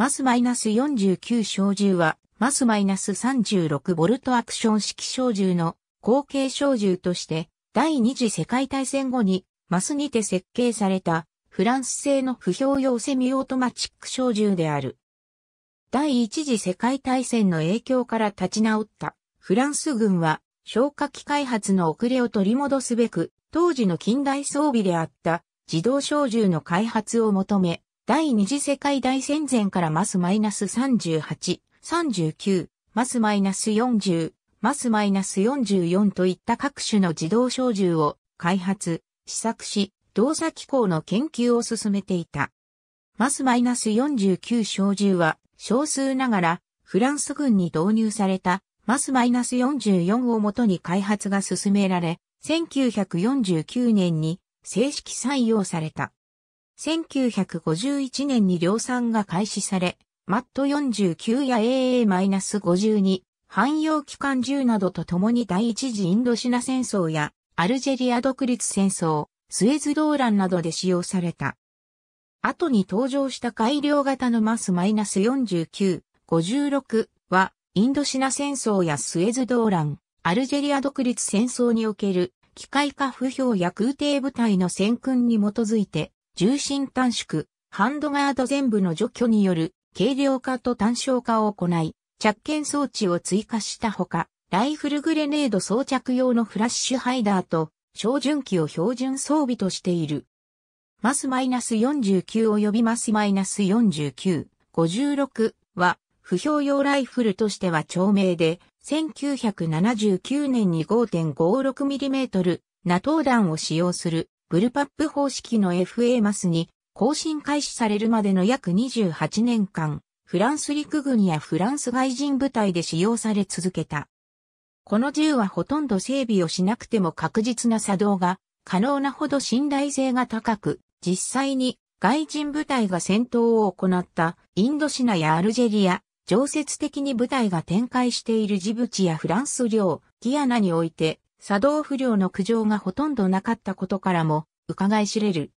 マスマイナス -49 小銃は、マス -36 ボルトアクション式小銃の後継小銃として、第二次世界大戦後に、マスにて設計された、フランス製の不評用セミオートマチック小銃である。第一次世界大戦の影響から立ち直ったフランス軍は消火器開発の遅れを取り戻すべく、当時の近代装備であった自動小銃の開発を求め、第二次世界大戦前からマスマイナス38、39、マスマイナス40、マスマイナス44といった各種の自動小銃を開発、試作し、動作機構の研究を進めていた。マスマイナス49小銃は少数ながらフランス軍に導入されたマスマイナス44をもとに開発が進められ、1949年に正式採用された。1951年に量産が開始され、MAT49 や AA-52、汎用機関銃などと共に第一次インドシナ戦争やアルジェリア独立戦争、スエズ動乱などで使用された。後に登場した改良型のマス -49、56は、インドシナ戦争やスエズ動乱、アルジェリア独立戦争における機械化不評や空挺部隊の戦訓に基づいて重心短縮、ハンドガード全部の除去による軽量化と単小化を行い、着剣装置を追加したほか、ライフルグレネード装着用のフラッシュハイダーと照準器を標準装備としている。マスマイナス49及びマスマイナス49、56は、不評用ライフルとしては長命で、1979年に 5.56mm ナトー弾を使用するブルパップ方式の FA マスに更新開始されるまでの約28年間、フランス陸軍やフランス外人部隊で使用され続けた。この銃はほとんど整備をしなくても確実な作動が可能なほど信頼性が高く、実際に外人部隊が戦闘を行ったインドシナやアルジェリア、常設的に部隊が展開しているジブチやフランス領、ギアナにおいて作動不良の苦情がほとんどなかったことからも、伺い知れる。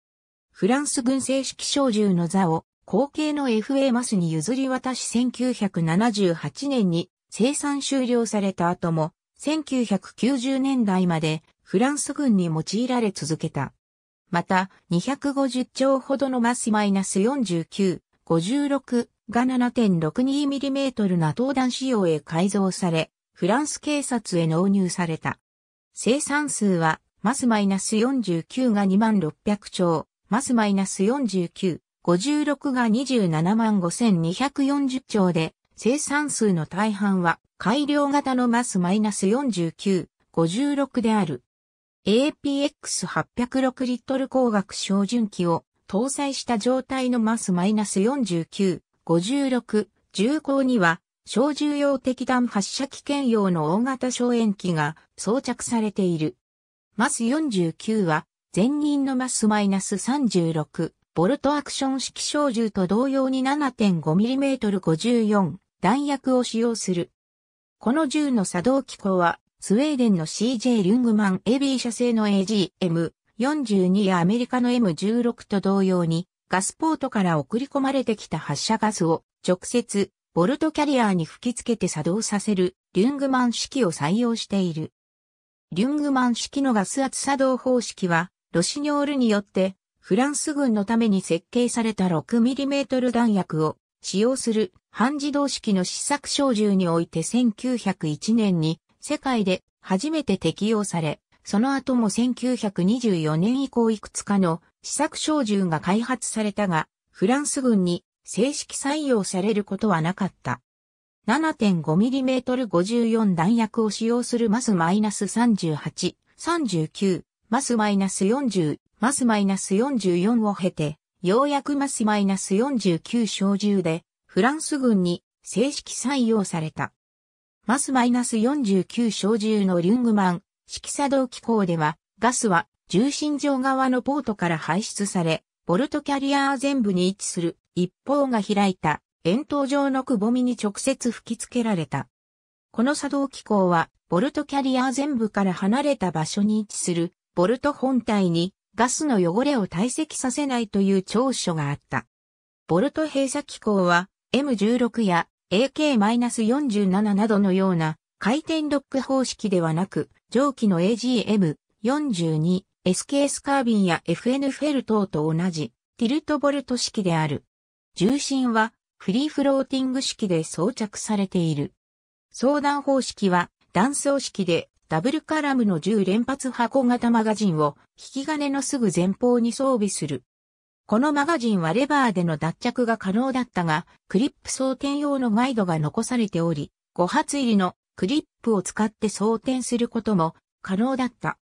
フランス軍正式小銃の座を、後継の FA マスに譲り渡し1978年に生産終了された後も、1990年代までフランス軍に用いられ続けた。また、250丁ほどのマスマイナス49、56が 7.62mm な投弾仕様へ改造され、フランス警察へ納入された。生産数は、マスマイナス49が2600兆、マスマイナス49、56が27万5240兆で、生産数の大半は改良型のマスマイナス49、56である。APX806 リットル光学照準器を搭載した状態のマスマイナス49、56、重工には小銃用敵弾発射機兼用の大型小炎機が装着されている。マス49は、前任のマス -36、ボルトアクション式小銃と同様に 7.5mm54 弾薬を使用する。この銃の作動機構は、スウェーデンの CJ リュングマン AB 社製の AGM42 やアメリカの M16 と同様に、ガスポートから送り込まれてきた発射ガスを直接ボルトキャリアに吹き付けて作動させるリュングマン式を採用している。リュングマン式のガス圧作動方式は、ロシニョールによってフランス軍のために設計された 6mm 弾薬を使用する半自動式の試作小銃において1901年に世界で初めて適用され、その後も1924年以降いくつかの試作小銃が開発されたが、フランス軍に正式採用されることはなかった。7.5mm54 弾薬を使用するマスマイナス38、39、マスマイナス40、マスマイナス44を経て、ようやくマスマイナス49小銃で、フランス軍に正式採用された。マスマイナス49小銃のリュングマン、色作動機構では、ガスは重心上側のポートから排出され、ボルトキャリア全部に位置する一方が開いた円筒状のくぼみに直接吹き付けられた。この作動機構は、ボルトキャリア全部から離れた場所に位置する、ボルト本体にガスの汚れを堆積させないという長所があった。ボルト閉鎖機構は、M16 や AK-47 などのような回転ロック方式ではなく、蒸気の AGM42、SKS カービンや FN フェルトと同じ、ティルトボルト式である。重心はフリーフローティング式で装着されている。相談方式は断層式でダブルカラムの10連発箱型マガジンを引き金のすぐ前方に装備する。このマガジンはレバーでの脱着が可能だったが、クリップ装填用のガイドが残されており、5発入りのクリップを使って装填することも可能だった。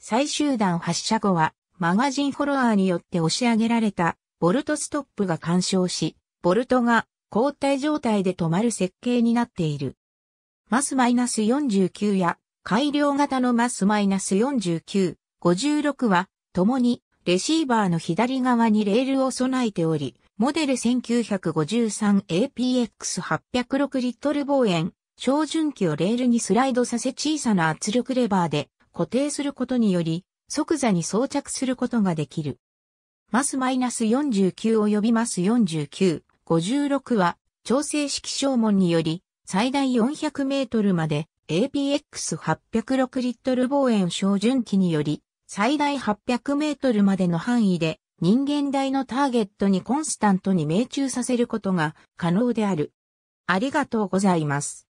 最終弾発射後はマガジンフォロワーによって押し上げられたボルトストップが干渉し、ボルトが交代状態で止まる設計になっている。マスマイナス49や改良型のマスマイナス49、56は、共にレシーバーの左側にレールを備えており、モデル 1953APX806 リットル望遠、照準器をレールにスライドさせ小さな圧力レバーで固定することにより、即座に装着することができる。マスマイナス49及びマス49、56は、調整式消門により、最大400メートルまで、APX806 リットル望遠照準器により、最大800メートルまでの範囲で、人間大のターゲットにコンスタントに命中させることが可能である。ありがとうございます。